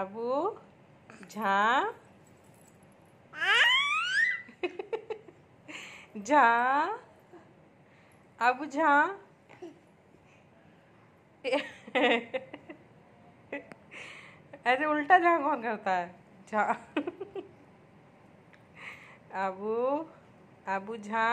अबू झा झा अब झा अरे उल्टा झा कौन करता है झा अबू अबू झा